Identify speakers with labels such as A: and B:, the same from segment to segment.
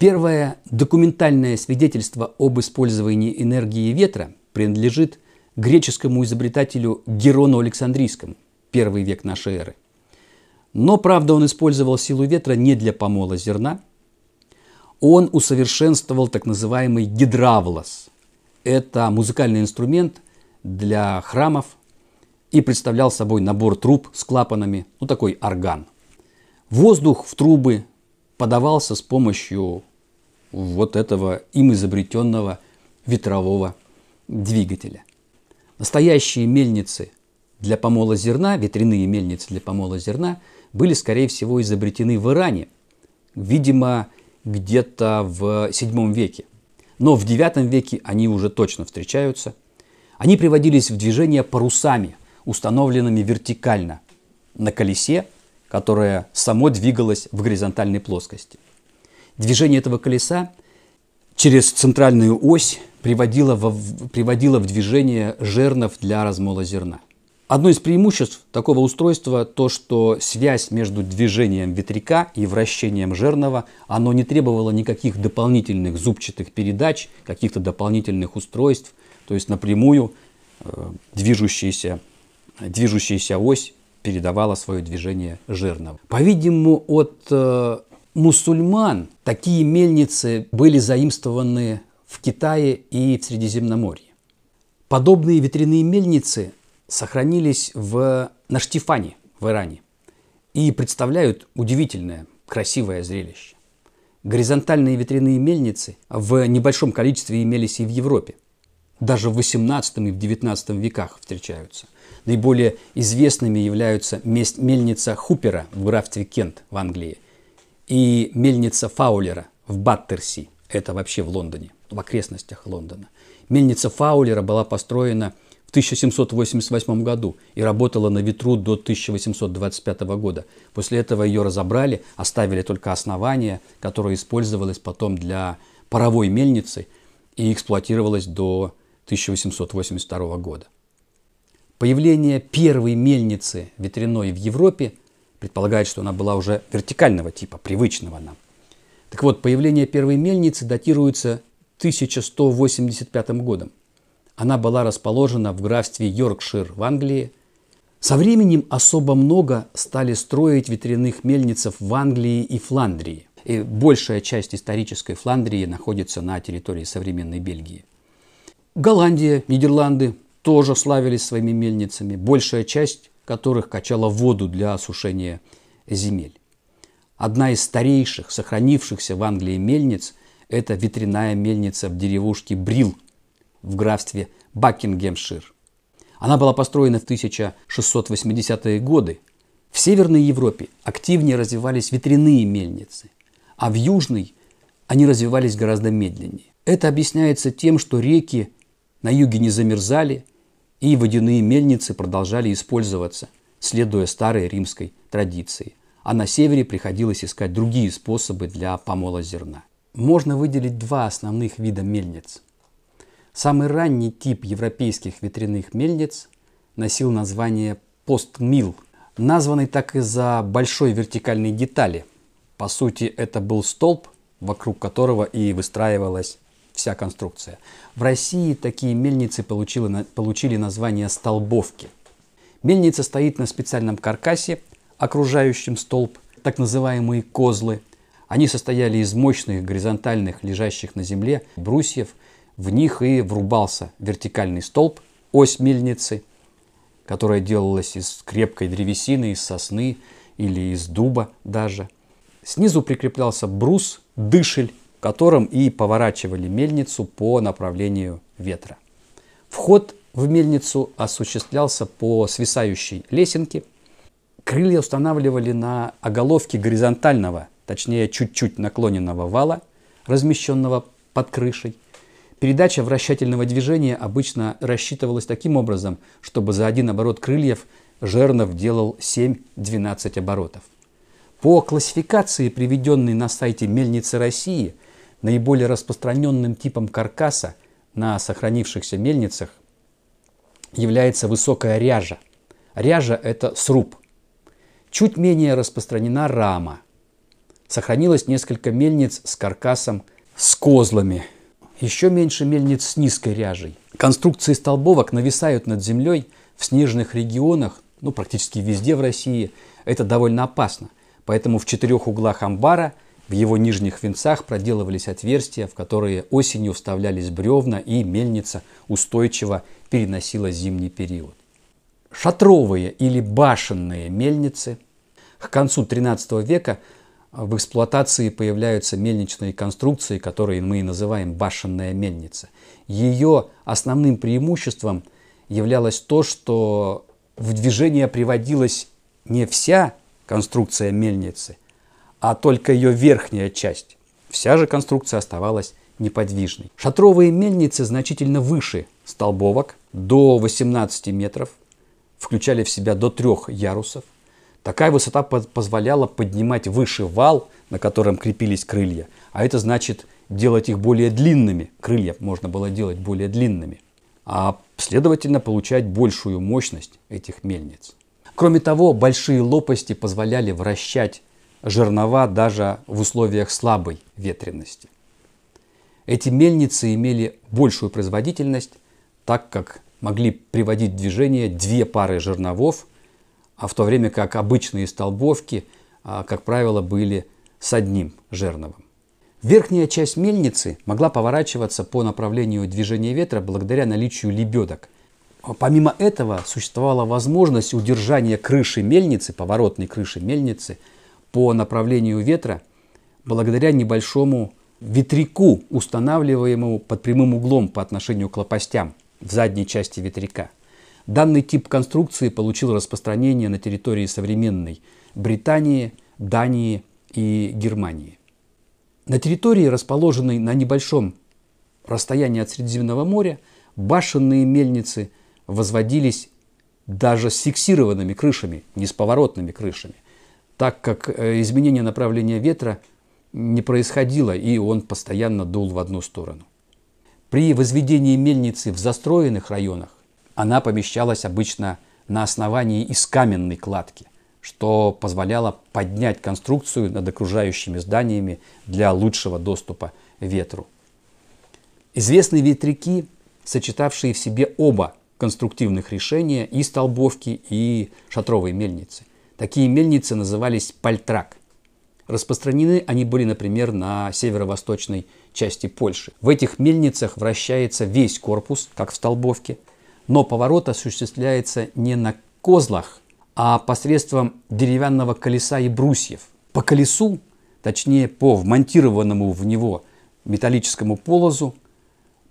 A: Первое документальное свидетельство об использовании энергии ветра принадлежит греческому изобретателю Герону Александрийскому, первый век нашей эры. Но, правда, он использовал силу ветра не для помола зерна. Он усовершенствовал так называемый гидравлос. Это музыкальный инструмент для храмов и представлял собой набор труб с клапанами, ну такой орган. Воздух в трубы подавался с помощью вот этого им изобретенного ветрового двигателя. Настоящие мельницы для помола зерна, ветряные мельницы для помола зерна, были, скорее всего, изобретены в Иране, видимо, где-то в VII веке. Но в IX веке они уже точно встречаются. Они приводились в движение парусами, установленными вертикально на колесе, которое само двигалось в горизонтальной плоскости – Движение этого колеса через центральную ось приводило, в, приводило в движение жернов для размола зерна. Одно из преимуществ такого устройства то, что связь между движением ветряка и вращением жернова, оно не требовало никаких дополнительных зубчатых передач, каких-то дополнительных устройств, то есть напрямую э, движущаяся, движущаяся ось передавала свое движение жернова. По-видимому, от э, мусульман такие мельницы были заимствованы в Китае и в Средиземноморье. Подобные ветряные мельницы сохранились в Наштифане в Иране и представляют удивительное, красивое зрелище. Горизонтальные ветряные мельницы в небольшом количестве имелись и в Европе. Даже в XVIII и в XIX веках встречаются. Наиболее известными являются мельница Хупера в графстве Кент в Англии – и мельница Фаулера в Баттерси, это вообще в Лондоне, в окрестностях Лондона. Мельница Фаулера была построена в 1788 году и работала на ветру до 1825 года. После этого ее разобрали, оставили только основание, которое использовалось потом для паровой мельницы и эксплуатировалось до 1882 года. Появление первой мельницы ветряной в Европе предполагает, что она была уже вертикального типа, привычного нам. Так вот, появление первой мельницы датируется 1185 годом. Она была расположена в графстве Йоркшир в Англии. Со временем особо много стали строить ветряных мельниц в Англии и Фландрии. И большая часть исторической Фландрии находится на территории современной Бельгии. Голландия, Нидерланды тоже славились своими мельницами. Большая часть которых качала воду для осушения земель. Одна из старейших, сохранившихся в Англии мельниц – это ветряная мельница в деревушке Брил в графстве Бакингемшир. Она была построена в 1680-е годы. В Северной Европе активнее развивались ветряные мельницы, а в Южной они развивались гораздо медленнее. Это объясняется тем, что реки на юге не замерзали – и водяные мельницы продолжали использоваться, следуя старой римской традиции, а на севере приходилось искать другие способы для помола зерна. Можно выделить два основных вида мельниц. Самый ранний тип европейских ветряных мельниц носил название постмил, названный так из-за большой вертикальной детали. По сути, это был столб, вокруг которого и выстраивалась вся конструкция. В России такие мельницы получили, получили название «столбовки». Мельница стоит на специальном каркасе, окружающем столб, так называемые козлы. Они состояли из мощных горизонтальных, лежащих на земле, брусьев. В них и врубался вертикальный столб, ось мельницы, которая делалась из крепкой древесины, из сосны или из дуба даже. Снизу прикреплялся брус, дышель, которым и поворачивали мельницу по направлению ветра. Вход в мельницу осуществлялся по свисающей лесенке. Крылья устанавливали на оголовке горизонтального, точнее чуть-чуть наклоненного вала, размещенного под крышей. Передача вращательного движения обычно рассчитывалась таким образом, чтобы за один оборот крыльев Жернов делал 7-12 оборотов. По классификации, приведенной на сайте Мельницы России – Наиболее распространенным типом каркаса на сохранившихся мельницах является высокая ряжа. Ряжа – это сруб. Чуть менее распространена рама. Сохранилось несколько мельниц с каркасом с козлами. Еще меньше мельниц с низкой ряжей. Конструкции столбовок нависают над землей в снежных регионах, ну практически везде в России. Это довольно опасно. Поэтому в четырех углах амбара – в его нижних венцах проделывались отверстия, в которые осенью вставлялись бревна, и мельница устойчиво переносила зимний период. Шатровые или башенные мельницы. К концу XIII века в эксплуатации появляются мельничные конструкции, которые мы и называем башенная мельница. Ее основным преимуществом являлось то, что в движение приводилась не вся конструкция мельницы, а только ее верхняя часть. Вся же конструкция оставалась неподвижной. Шатровые мельницы значительно выше столбовок, до 18 метров, включали в себя до трех ярусов. Такая высота позволяла поднимать выше вал, на котором крепились крылья, а это значит делать их более длинными. Крылья можно было делать более длинными, а следовательно получать большую мощность этих мельниц. Кроме того, большие лопасти позволяли вращать жернова даже в условиях слабой ветренности. Эти мельницы имели большую производительность, так как могли приводить в движение две пары жерновов, а в то время как обычные столбовки, а, как правило, были с одним жерновом. Верхняя часть мельницы могла поворачиваться по направлению движения ветра благодаря наличию лебедок. Помимо этого существовала возможность удержания крыши мельницы, поворотной крыши мельницы – по направлению ветра благодаря небольшому ветряку, устанавливаемому под прямым углом по отношению к лопастям в задней части ветряка. Данный тип конструкции получил распространение на территории современной Британии, Дании и Германии. На территории, расположенной на небольшом расстоянии от Средиземного моря, башенные мельницы возводились даже с фиксированными крышами, не с поворотными крышами – так как э, изменение направления ветра не происходило, и он постоянно дул в одну сторону. При возведении мельницы в застроенных районах она помещалась обычно на основании из каменной кладки, что позволяло поднять конструкцию над окружающими зданиями для лучшего доступа ветру. Известны ветряки, сочетавшие в себе оба конструктивных решения и столбовки, и шатровой мельницы. Такие мельницы назывались пальтрак. Распространены они были, например, на северо-восточной части Польши. В этих мельницах вращается весь корпус, как в столбовке, но поворот осуществляется не на козлах, а посредством деревянного колеса и брусьев. По колесу, точнее по вмонтированному в него металлическому полозу,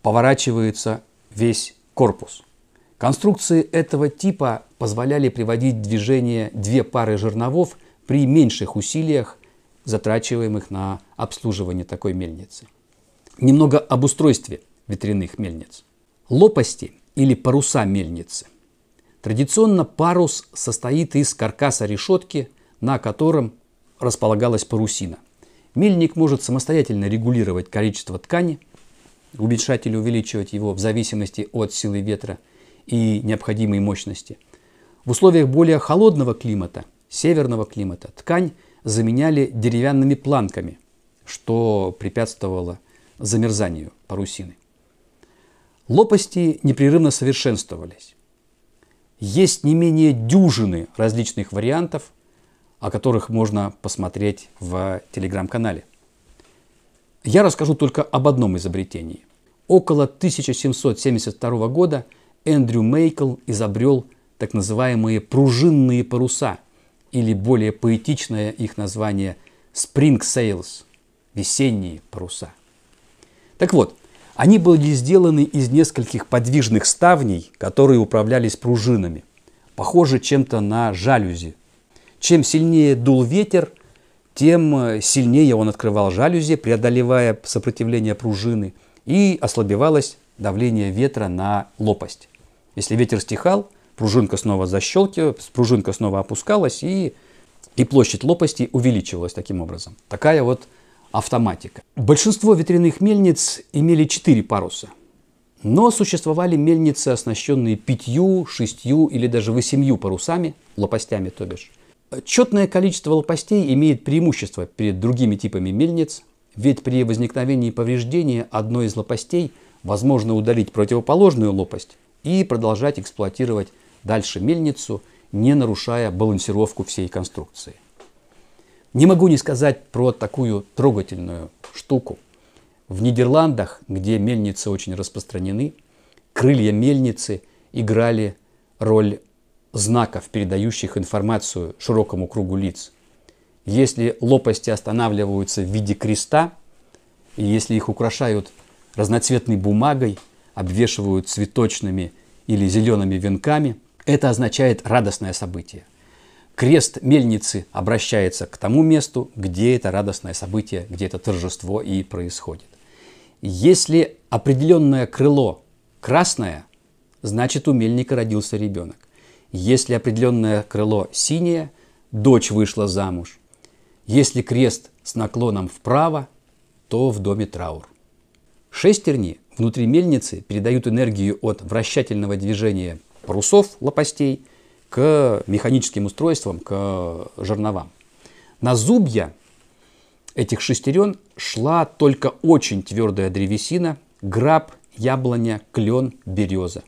A: поворачивается весь корпус. Конструкции этого типа позволяли приводить в движение две пары жерновов при меньших усилиях, затрачиваемых на обслуживание такой мельницы. Немного об устройстве ветряных мельниц. Лопасти или паруса мельницы. Традиционно парус состоит из каркаса решетки, на котором располагалась парусина. Мельник может самостоятельно регулировать количество ткани, уменьшать или увеличивать его в зависимости от силы ветра и необходимой мощности – в условиях более холодного климата, северного климата, ткань заменяли деревянными планками, что препятствовало замерзанию парусины. Лопасти непрерывно совершенствовались. Есть не менее дюжины различных вариантов, о которых можно посмотреть в телеграм-канале. Я расскажу только об одном изобретении. Около 1772 года Эндрю Мейкл изобрел так называемые пружинные паруса, или более поэтичное их название spring sails – весенние паруса. Так вот, они были сделаны из нескольких подвижных ставней, которые управлялись пружинами, похоже чем-то на жалюзи. Чем сильнее дул ветер, тем э, сильнее он открывал жалюзи, преодолевая сопротивление пружины, и ослабевалось давление ветра на лопасть. Если ветер стихал, пружинка снова защелки, пружинка снова опускалась и, и площадь лопасти увеличивалась таким образом. Такая вот автоматика. Большинство ветряных мельниц имели четыре паруса. Но существовали мельницы, оснащенные пятью, шестью или даже восемью парусами, лопастями то бишь. Четное количество лопастей имеет преимущество перед другими типами мельниц, ведь при возникновении повреждения одной из лопастей возможно удалить противоположную лопасть и продолжать эксплуатировать дальше мельницу, не нарушая балансировку всей конструкции. Не могу не сказать про такую трогательную штуку. В Нидерландах, где мельницы очень распространены, крылья мельницы играли роль знаков, передающих информацию широкому кругу лиц. Если лопасти останавливаются в виде креста, и если их украшают разноцветной бумагой, обвешивают цветочными или зелеными венками – это означает радостное событие. Крест мельницы обращается к тому месту, где это радостное событие, где это торжество и происходит. Если определенное крыло красное, значит у мельника родился ребенок. Если определенное крыло синее, дочь вышла замуж. Если крест с наклоном вправо, то в доме траур. Шестерни внутри мельницы передают энергию от вращательного движения парусов, лопастей, к механическим устройствам, к жерновам. На зубья этих шестерен шла только очень твердая древесина, граб, яблоня, клен, береза.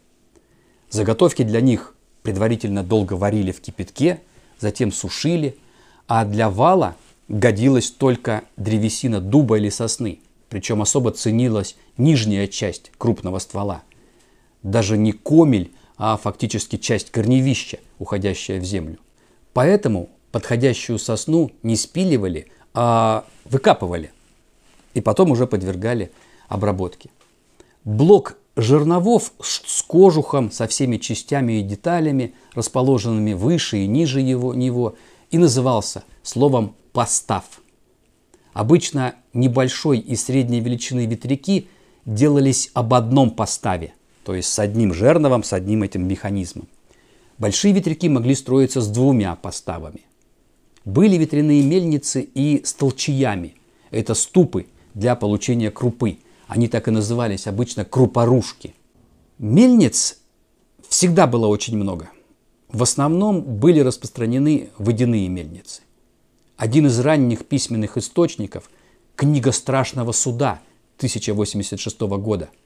A: Заготовки для них предварительно долго варили в кипятке, затем сушили, а для вала годилась только древесина дуба или сосны, причем особо ценилась нижняя часть крупного ствола. Даже не комель, а фактически часть корневища, уходящая в землю. Поэтому подходящую сосну не спиливали, а выкапывали и потом уже подвергали обработке. Блок жерновов с кожухом, со всеми частями и деталями, расположенными выше и ниже его, него, и назывался словом «постав». Обычно небольшой и средней величины ветряки делались об одном поставе – то есть с одним жерновом, с одним этим механизмом. Большие ветряки могли строиться с двумя поставами. Были ветряные мельницы и с толчаями. Это ступы для получения крупы. Они так и назывались обычно крупорушки. Мельниц всегда было очень много. В основном были распространены водяные мельницы. Один из ранних письменных источников – книга страшного суда 1086 года –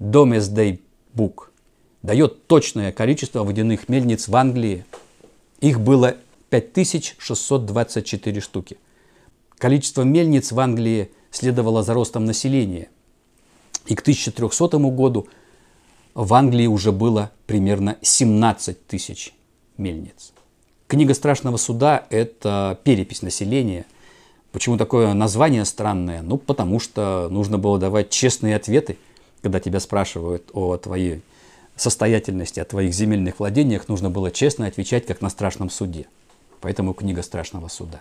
A: Domesday Book дает точное количество водяных мельниц в Англии. Их было 5624 штуки. Количество мельниц в Англии следовало за ростом населения. И к 1300 году в Англии уже было примерно 17 тысяч мельниц. Книга Страшного Суда – это перепись населения. Почему такое название странное? Ну, потому что нужно было давать честные ответы – когда тебя спрашивают о твоей состоятельности, о твоих земельных владениях, нужно было честно отвечать, как на страшном суде. Поэтому книга страшного суда.